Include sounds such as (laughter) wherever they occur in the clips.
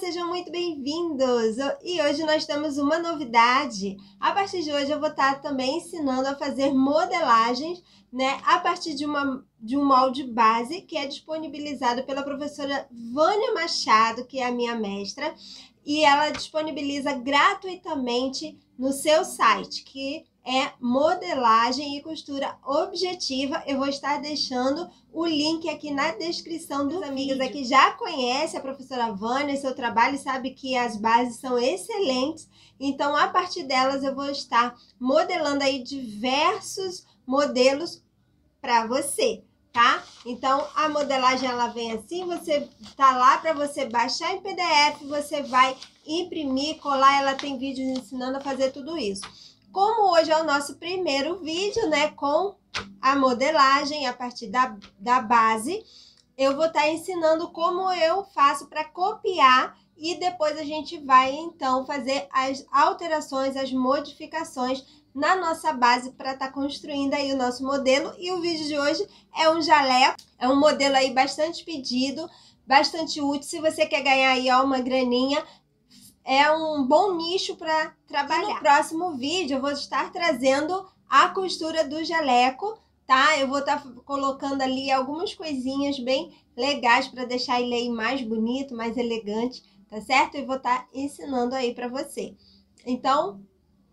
sejam muito bem-vindos! E hoje nós temos uma novidade. A partir de hoje eu vou estar também ensinando a fazer modelagens, né, a partir de, uma, de um molde base que é disponibilizado pela professora Vânia Machado, que é a minha mestra, e ela disponibiliza gratuitamente no seu site, que é modelagem e costura objetiva. Eu vou estar deixando o link aqui na descrição Dos amigos aqui já conhece a professora Vânia, seu trabalho, sabe que as bases são excelentes. Então, a partir delas eu vou estar modelando aí diversos modelos para você tá? Então, a modelagem, ela vem assim, você tá lá para você baixar em PDF, você vai imprimir, colar, ela tem vídeos ensinando a fazer tudo isso. Como hoje é o nosso primeiro vídeo, né, com a modelagem a partir da, da base, eu vou estar tá ensinando como eu faço para copiar e depois a gente vai, então, fazer as alterações, as modificações na nossa base para estar tá construindo aí o nosso modelo. E o vídeo de hoje é um jaleco, é um modelo aí bastante pedido, bastante útil. Se você quer ganhar aí ó, uma graninha, é um bom nicho para trabalhar. E no próximo vídeo eu vou estar trazendo a costura do jaleco, tá? Eu vou estar tá colocando ali algumas coisinhas bem legais para deixar ele aí mais bonito, mais elegante, tá certo? E vou estar tá ensinando aí para você. Então,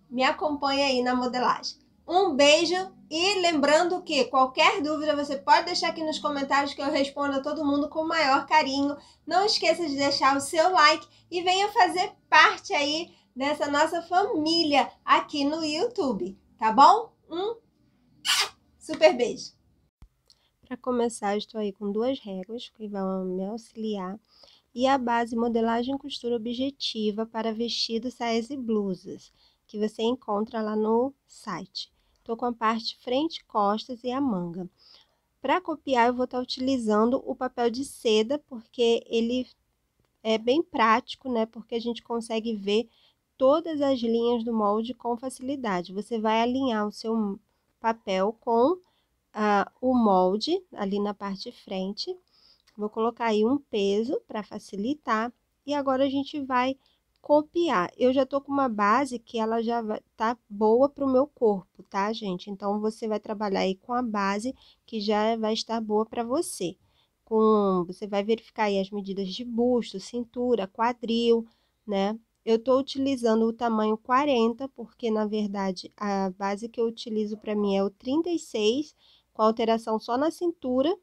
me acompanha aí na modelagem. Um beijo e lembrando que qualquer dúvida você pode deixar aqui nos comentários que eu respondo a todo mundo com o maior carinho. Não esqueça de deixar o seu like e venha fazer parte aí dessa nossa família aqui no YouTube, tá bom? Um super beijo! Para começar, estou aí com duas regras que vão me auxiliar e a base modelagem e costura objetiva para vestidos, saias e blusas, que você encontra lá no site. Estou com a parte frente, costas e a manga. Para copiar, eu vou estar tá utilizando o papel de seda, porque ele é bem prático, né? Porque a gente consegue ver todas as linhas do molde com facilidade. Você vai alinhar o seu papel com uh, o molde ali na parte frente. Vou colocar aí um peso para facilitar. E agora a gente vai copiar. Eu já tô com uma base que ela já tá boa para o meu corpo, tá, gente? Então, você vai trabalhar aí com a base que já vai estar boa para você. Com, você vai verificar aí as medidas de busto, cintura, quadril, né? Eu tô utilizando o tamanho 40, porque na verdade a base que eu utilizo para mim é o 36, com alteração só na cintura,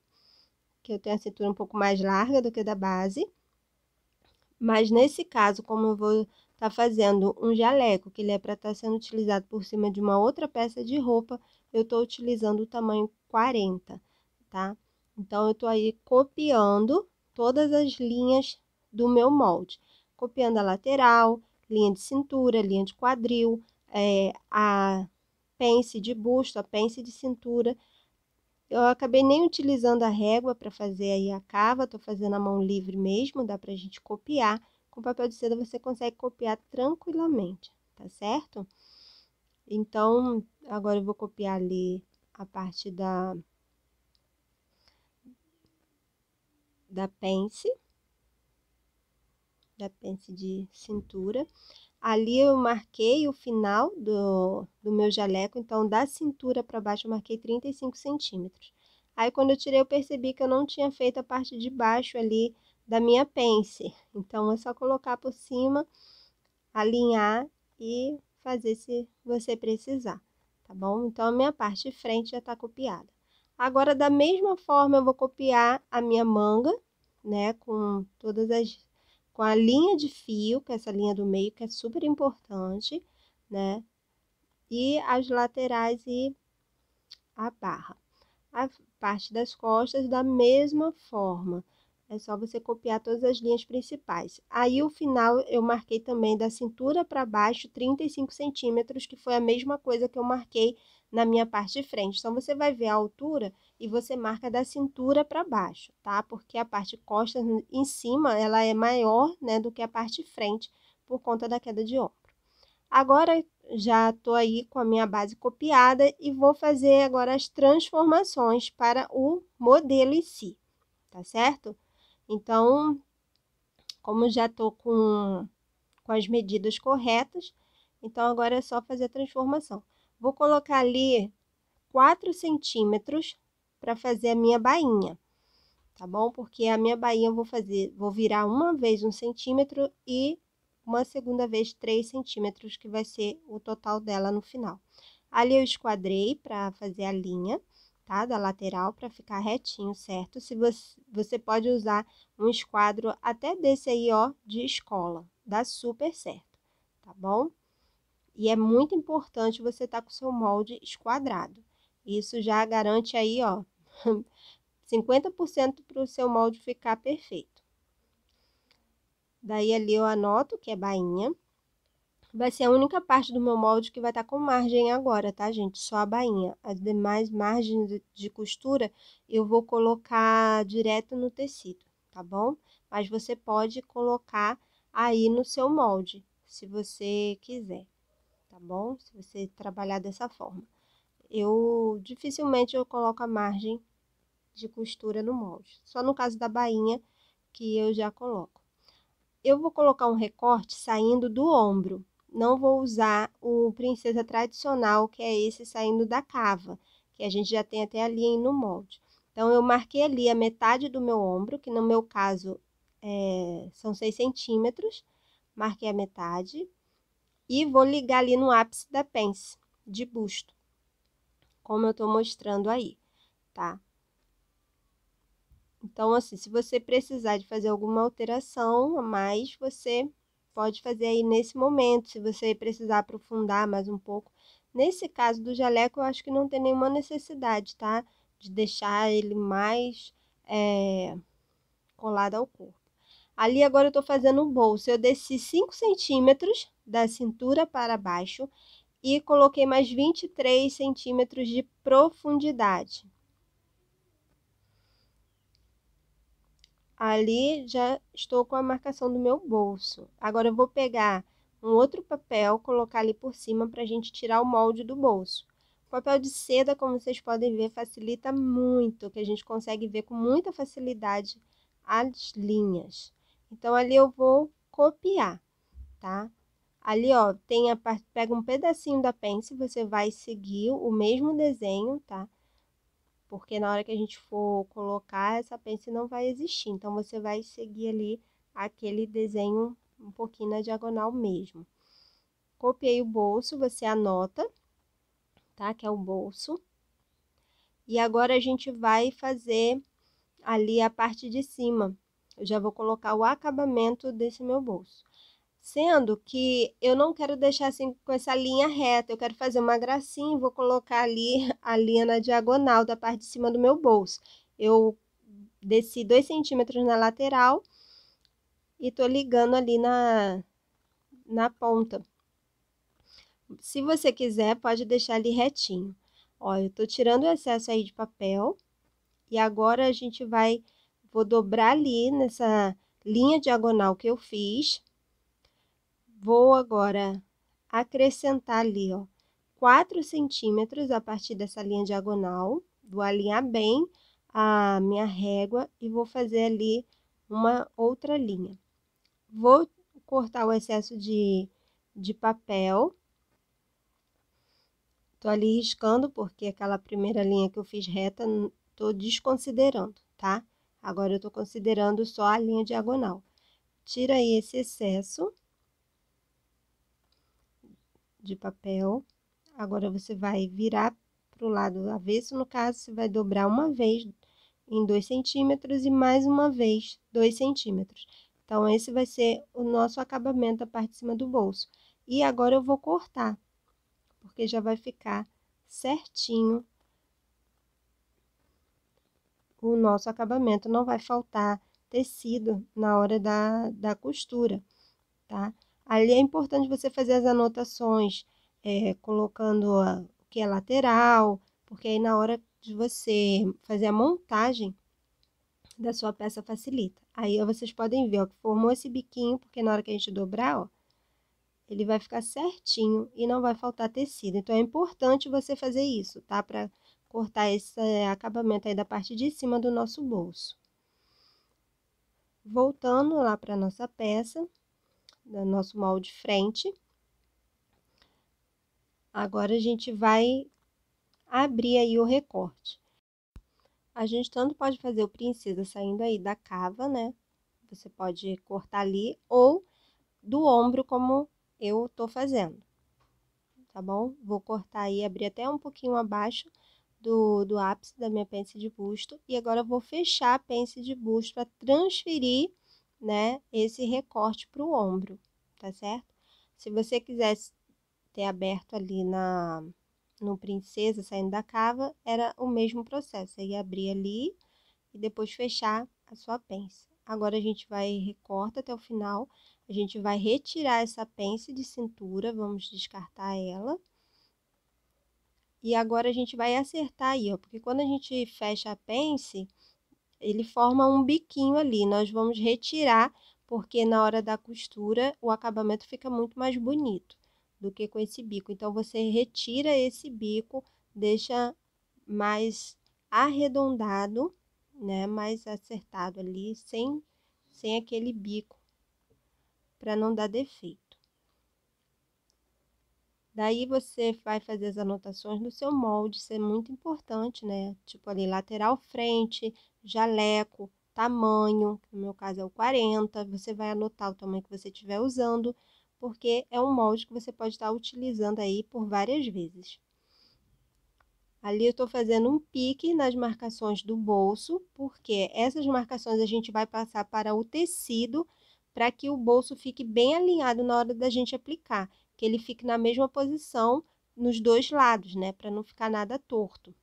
que eu tenho a cintura um pouco mais larga do que a da base. Mas nesse caso, como eu vou estar tá fazendo um jaleco, que ele é para estar tá sendo utilizado por cima de uma outra peça de roupa, eu estou utilizando o tamanho 40, tá? Então, eu estou aí copiando todas as linhas do meu molde, copiando a lateral, linha de cintura, linha de quadril, é, a pence de busto, a pence de cintura, eu acabei nem utilizando a régua para fazer aí a cava, tô fazendo a mão livre mesmo, dá para a gente copiar. Com papel de seda você consegue copiar tranquilamente, tá certo? Então, agora eu vou copiar ali a parte da, da pence, da pence de cintura. Ali eu marquei o final do, do meu jaleco, então da cintura para baixo eu marquei 35 centímetros. Aí quando eu tirei eu percebi que eu não tinha feito a parte de baixo ali da minha pence. Então é só colocar por cima, alinhar e fazer se você precisar, tá bom? Então a minha parte de frente já tá copiada. Agora da mesma forma eu vou copiar a minha manga, né, com todas as com a linha de fio, que é essa linha do meio, que é super importante, né? E as laterais e a barra. A parte das costas da mesma forma. É só você copiar todas as linhas principais. Aí o final eu marquei também da cintura para baixo 35 centímetros, que foi a mesma coisa que eu marquei na minha parte de frente. Então, você vai ver a altura e você marca da cintura para baixo, tá? Porque a parte costas em cima, ela é maior, né, do que a parte frente, por conta da queda de ombro. Agora, já estou aí com a minha base copiada e vou fazer agora as transformações para o modelo em si, tá certo? Então, como já estou com, com as medidas corretas, então agora é só fazer a transformação. Vou colocar ali 4 centímetros para fazer a minha bainha, tá bom? Porque a minha bainha eu vou fazer, vou virar uma vez um centímetro e uma segunda vez 3 centímetros, que vai ser o total dela no final. Ali eu esquadrei para fazer a linha, tá? Da lateral para ficar retinho, certo? Se você, você pode usar um esquadro até desse aí, ó, de escola, dá super certo, tá bom? E é muito importante você estar tá com o seu molde esquadrado. Isso já garante aí, ó, 50% para o seu molde ficar perfeito. Daí ali eu anoto que é bainha. Vai ser a única parte do meu molde que vai estar tá com margem agora, tá, gente? Só a bainha. As demais margens de costura eu vou colocar direto no tecido, tá bom? Mas você pode colocar aí no seu molde, se você quiser tá bom? Se você trabalhar dessa forma. Eu dificilmente eu coloco a margem de costura no molde, só no caso da bainha que eu já coloco. Eu vou colocar um recorte saindo do ombro, não vou usar o princesa tradicional, que é esse saindo da cava, que a gente já tem até ali no molde. Então, eu marquei ali a metade do meu ombro, que no meu caso é, são 6 centímetros, marquei a metade, e vou ligar ali no ápice da pence, de busto, como eu estou mostrando aí, tá? Então, assim, se você precisar de fazer alguma alteração a mais, você pode fazer aí nesse momento, se você precisar aprofundar mais um pouco. Nesse caso do jaleco, eu acho que não tem nenhuma necessidade, tá? De deixar ele mais é, colado ao corpo. Ali agora eu estou fazendo um bolso. Eu desci 5 centímetros da cintura para baixo e coloquei mais 23 centímetros de profundidade. Ali já estou com a marcação do meu bolso. Agora eu vou pegar um outro papel, colocar ali por cima para a gente tirar o molde do bolso. O papel de seda, como vocês podem ver, facilita muito, que a gente consegue ver com muita facilidade as linhas. Então, ali eu vou copiar, tá? Ali, ó, tem a parte, pega um pedacinho da pence, você vai seguir o mesmo desenho, tá? Porque na hora que a gente for colocar, essa pence não vai existir. Então, você vai seguir ali aquele desenho um pouquinho na diagonal mesmo. Copiei o bolso, você anota, tá? Que é o bolso. E agora, a gente vai fazer ali a parte de cima, eu já vou colocar o acabamento desse meu bolso. Sendo que eu não quero deixar assim com essa linha reta, eu quero fazer uma gracinha e vou colocar ali (laughs) a linha na diagonal da parte de cima do meu bolso. Eu desci 2 centímetros na lateral e tô ligando ali na, na ponta. Se você quiser, pode deixar ali retinho. Ó, eu tô tirando o excesso aí de papel e agora a gente vai Vou dobrar ali nessa linha diagonal que eu fiz. Vou agora acrescentar ali, ó, 4 centímetros a partir dessa linha diagonal. Vou alinhar bem a minha régua e vou fazer ali uma outra linha. Vou cortar o excesso de, de papel. Tô ali riscando porque aquela primeira linha que eu fiz reta, tô desconsiderando, tá? Agora eu estou considerando só a linha diagonal. Tira aí esse excesso de papel. Agora você vai virar para o lado avesso, no caso, você vai dobrar uma vez em dois centímetros e mais uma vez dois centímetros. Então, esse vai ser o nosso acabamento da parte de cima do bolso. E agora eu vou cortar, porque já vai ficar certinho o nosso acabamento, não vai faltar tecido na hora da, da costura, tá? Ali é importante você fazer as anotações, é, colocando a, o que é lateral, porque aí na hora de você fazer a montagem da sua peça facilita. Aí vocês podem ver, ó, que formou esse biquinho, porque na hora que a gente dobrar, ó, ele vai ficar certinho e não vai faltar tecido. Então, é importante você fazer isso, tá? Para cortar esse eh, acabamento aí da parte de cima do nosso bolso. Voltando lá para nossa peça, do nosso molde frente. Agora, a gente vai abrir aí o recorte. A gente tanto pode fazer o princesa saindo aí da cava, né? Você pode cortar ali ou do ombro, como eu tô fazendo, tá bom? Vou cortar aí, abrir até um pouquinho abaixo do, do ápice da minha pence de busto. E agora eu vou fechar a pence de busto para transferir, né, esse recorte para o ombro, tá certo? Se você quisesse ter aberto ali na no princesa saindo da cava, era o mesmo processo. Você ia abrir ali e depois fechar a sua pence. Agora a gente vai recorta até o final. A gente vai retirar essa pence de cintura, vamos descartar ela e agora a gente vai acertar aí, ó, porque quando a gente fecha a pence, ele forma um biquinho ali. Nós vamos retirar, porque na hora da costura o acabamento fica muito mais bonito do que com esse bico. Então, você retira esse bico, deixa mais arredondado, né, mais acertado ali, sem, sem aquele bico, para não dar defeito. Daí você vai fazer as anotações no seu molde, isso é muito importante, né? Tipo ali, lateral frente, jaleco, tamanho, no meu caso é o 40, você vai anotar o tamanho que você estiver usando, porque é um molde que você pode estar utilizando aí por várias vezes. Ali eu estou fazendo um pique nas marcações do bolso, porque essas marcações a gente vai passar para o tecido, para que o bolso fique bem alinhado na hora da gente aplicar que ele fique na mesma posição nos dois lados, né, para não ficar nada torto.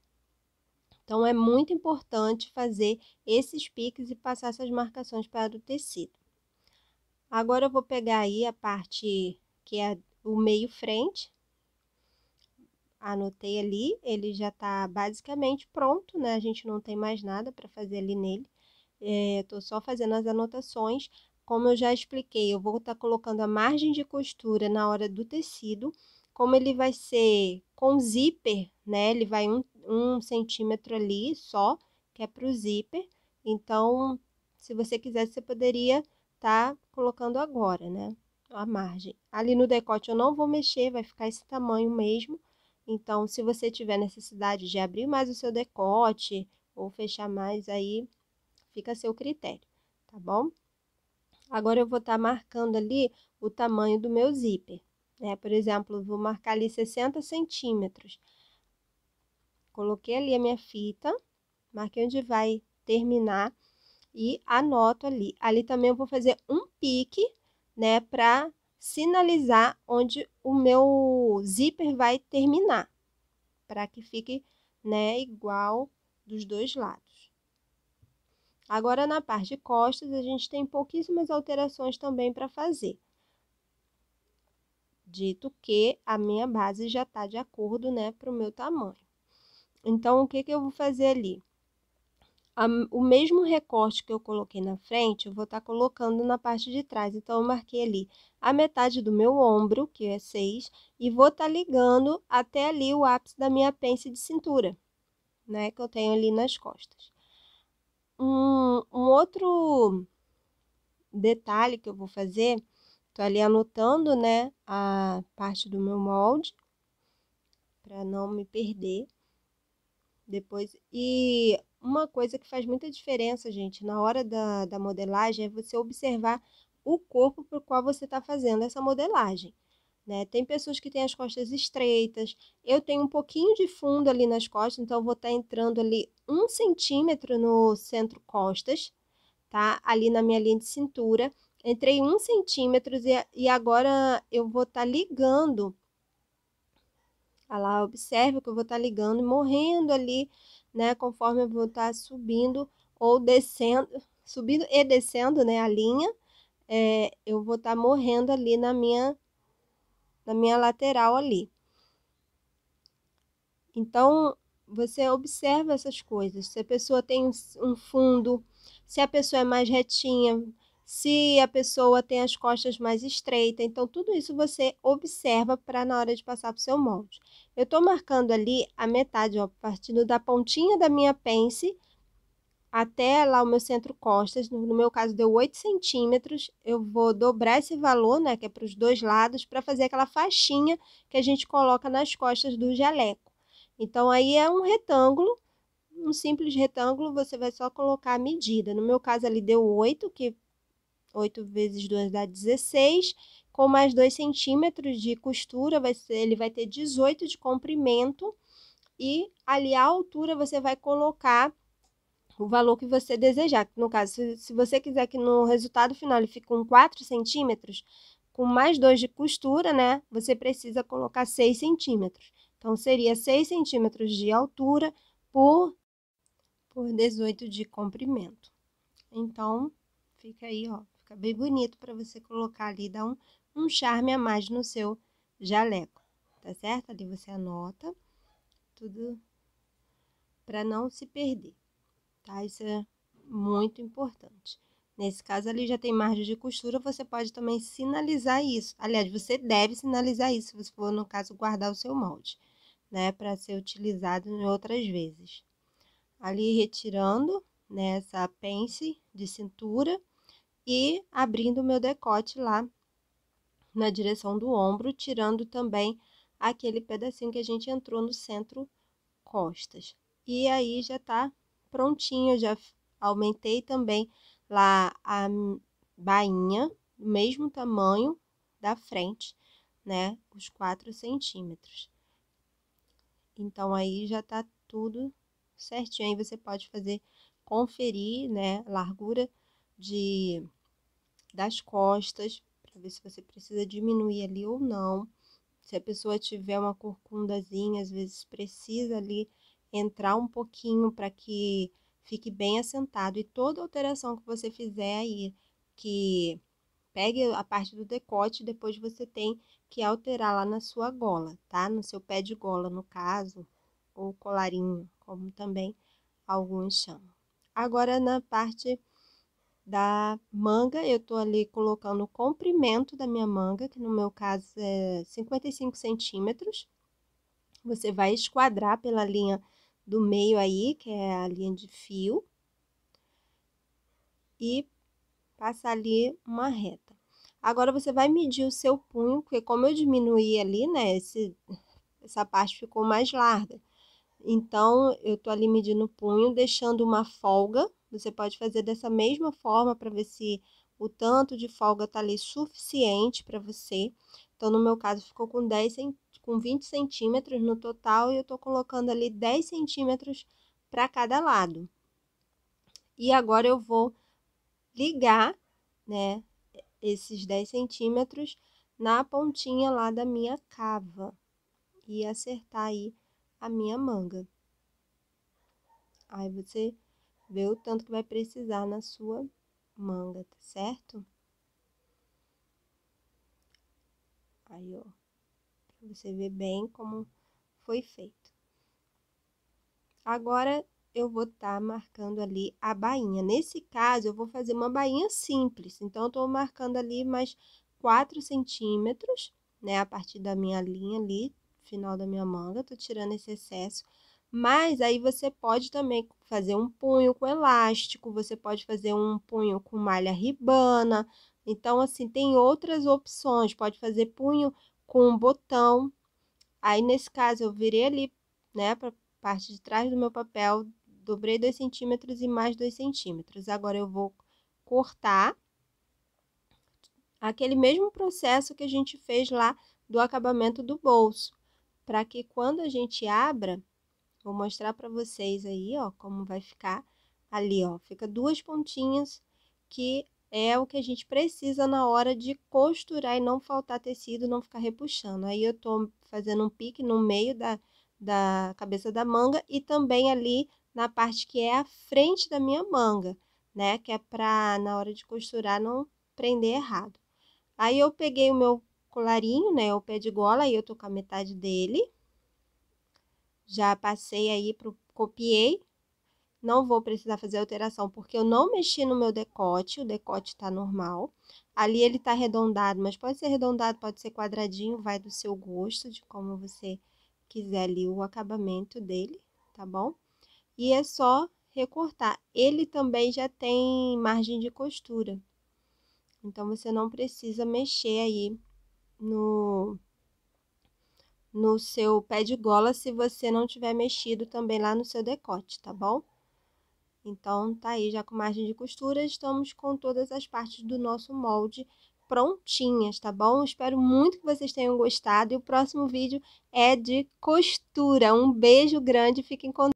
Então é muito importante fazer esses piques e passar essas marcações para o tecido. Agora eu vou pegar aí a parte que é o meio frente. Anotei ali, ele já está basicamente pronto, né? A gente não tem mais nada para fazer ali nele. É, tô só fazendo as anotações. Como eu já expliquei, eu vou estar tá colocando a margem de costura na hora do tecido. Como ele vai ser com zíper, né? Ele vai um, um centímetro ali só, que é para o zíper. Então, se você quiser, você poderia tá colocando agora, né? A margem. Ali no decote eu não vou mexer, vai ficar esse tamanho mesmo. Então, se você tiver necessidade de abrir mais o seu decote ou fechar mais, aí fica a seu critério, tá bom? Agora eu vou estar tá marcando ali o tamanho do meu zíper. Né? Por exemplo, vou marcar ali 60 centímetros. Coloquei ali a minha fita, marquei onde vai terminar e anoto ali. Ali também eu vou fazer um pique, né, para sinalizar onde o meu zíper vai terminar, para que fique, né, igual dos dois lados. Agora, na parte de costas, a gente tem pouquíssimas alterações também para fazer. Dito que a minha base já está de acordo, né, para o meu tamanho. Então, o que, que eu vou fazer ali? A, o mesmo recorte que eu coloquei na frente, eu vou estar tá colocando na parte de trás. Então, eu marquei ali a metade do meu ombro, que é 6, e vou estar tá ligando até ali o ápice da minha pence de cintura, né, que eu tenho ali nas costas. Um, um outro detalhe que eu vou fazer, tô ali anotando, né, a parte do meu molde, para não me perder depois. E uma coisa que faz muita diferença, gente, na hora da, da modelagem é você observar o corpo para o qual você está fazendo essa modelagem. Né? Tem pessoas que têm as costas estreitas. Eu tenho um pouquinho de fundo ali nas costas, então eu vou estar tá entrando ali um centímetro no centro costas, tá? Ali na minha linha de cintura. Entrei um centímetro e, e agora eu vou estar tá ligando. Olha ah lá, observe que eu vou estar tá ligando, morrendo ali, né? Conforme eu vou estar tá subindo ou descendo, subindo e descendo, né? A linha. É, eu vou estar tá morrendo ali na minha na minha lateral ali. Então, você observa essas coisas. Se a pessoa tem um fundo, se a pessoa é mais retinha, se a pessoa tem as costas mais estreitas. Então, tudo isso você observa para na hora de passar para o seu molde. Eu estou marcando ali a metade, ó, partindo da pontinha da minha pence até lá o meu centro costas, no meu caso deu 8 centímetros, eu vou dobrar esse valor, né, que é para os dois lados, para fazer aquela faixinha que a gente coloca nas costas do jaleco. Então, aí é um retângulo, um simples retângulo, você vai só colocar a medida. No meu caso ali deu 8, que 8 vezes 2 dá 16, com mais 2 centímetros de costura, vai ser, ele vai ter 18 de comprimento, e ali a altura você vai colocar o valor que você desejar. No caso, se, se você quiser que no resultado final ele fique com 4 centímetros, com mais 2 de costura, né, você precisa colocar 6 centímetros. Então, seria 6 centímetros de altura por, por 18 de comprimento. Então, fica aí, ó, fica bem bonito para você colocar ali, dá um, um charme a mais no seu jaleco, tá certo? Ali você anota tudo para não se perder tá? Isso é muito importante. Nesse caso ali já tem margem de costura, você pode também sinalizar isso. Aliás, você deve sinalizar isso, se você for, no caso, guardar o seu molde, né? Para ser utilizado em outras vezes. Ali retirando né, essa pence de cintura e abrindo o meu decote lá na direção do ombro, tirando também aquele pedacinho que a gente entrou no centro costas. E aí já tá prontinho já aumentei também lá a bainha, mesmo tamanho da frente, né? Os 4 centímetros. Então, aí já tá tudo certinho. Aí você pode fazer, conferir, né? Largura de das costas, para ver se você precisa diminuir ali ou não. Se a pessoa tiver uma corcundazinha, às vezes precisa ali entrar um pouquinho para que fique bem assentado. E toda alteração que você fizer aí, que pegue a parte do decote, depois você tem que alterar lá na sua gola, tá? No seu pé de gola, no caso, ou colarinho, como também alguns chamam. Agora, na parte da manga, eu tô ali colocando o comprimento da minha manga, que no meu caso é 55 centímetros. Você vai esquadrar pela linha do meio aí, que é a linha de fio, e passar ali uma reta. Agora, você vai medir o seu punho, porque como eu diminuí ali, né, esse, essa parte ficou mais larga. Então, eu tô ali medindo o punho, deixando uma folga. Você pode fazer dessa mesma forma para ver se o tanto de folga tá ali suficiente para você. Então, no meu caso, ficou com 10 centímetros com 20 centímetros no total e eu estou colocando ali 10 centímetros para cada lado. E agora eu vou ligar, né, esses 10 centímetros na pontinha lá da minha cava e acertar aí a minha manga. Aí você vê o tanto que vai precisar na sua manga, tá certo? Aí, ó. Você vê bem como foi feito. Agora, eu vou estar tá marcando ali a bainha. Nesse caso, eu vou fazer uma bainha simples. Então, eu estou marcando ali mais 4 centímetros, né? A partir da minha linha ali, final da minha manga. Tô tirando esse excesso. Mas aí você pode também fazer um punho com elástico, você pode fazer um punho com malha ribana. Então, assim, tem outras opções. Pode fazer punho com um botão. Aí, nesse caso, eu virei ali, né, para parte de trás do meu papel, dobrei 2 centímetros e mais 2 centímetros. Agora, eu vou cortar aquele mesmo processo que a gente fez lá do acabamento do bolso, para que quando a gente abra, vou mostrar para vocês aí, ó, como vai ficar ali, ó, fica duas pontinhas que é o que a gente precisa na hora de costurar e não faltar tecido, não ficar repuxando. Aí eu tô fazendo um pique no meio da, da cabeça da manga e também ali na parte que é a frente da minha manga, né? Que é pra, na hora de costurar, não prender errado. Aí eu peguei o meu colarinho, né? O pé de gola, aí eu tô com a metade dele. Já passei aí pro... copiei não vou precisar fazer alteração, porque eu não mexi no meu decote, o decote está normal. Ali ele está arredondado, mas pode ser arredondado, pode ser quadradinho, vai do seu gosto, de como você quiser ali o acabamento dele, tá bom? E é só recortar. Ele também já tem margem de costura, então você não precisa mexer aí no, no seu pé de gola se você não tiver mexido também lá no seu decote, tá bom? Então, tá aí já com margem de costura, estamos com todas as partes do nosso molde prontinhas, tá bom? Espero muito que vocês tenham gostado e o próximo vídeo é de costura. Um beijo grande, fiquem com